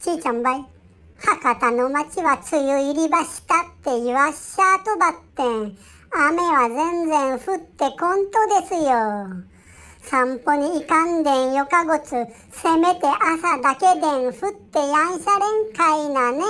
ちいちゃんばい博多の町は梅雨入りばしたって言わっしゃとばってん雨は全然降ってこんとですよ散歩に行かんでんよかごつせめて朝だけでん降ってやんしゃれんかいなね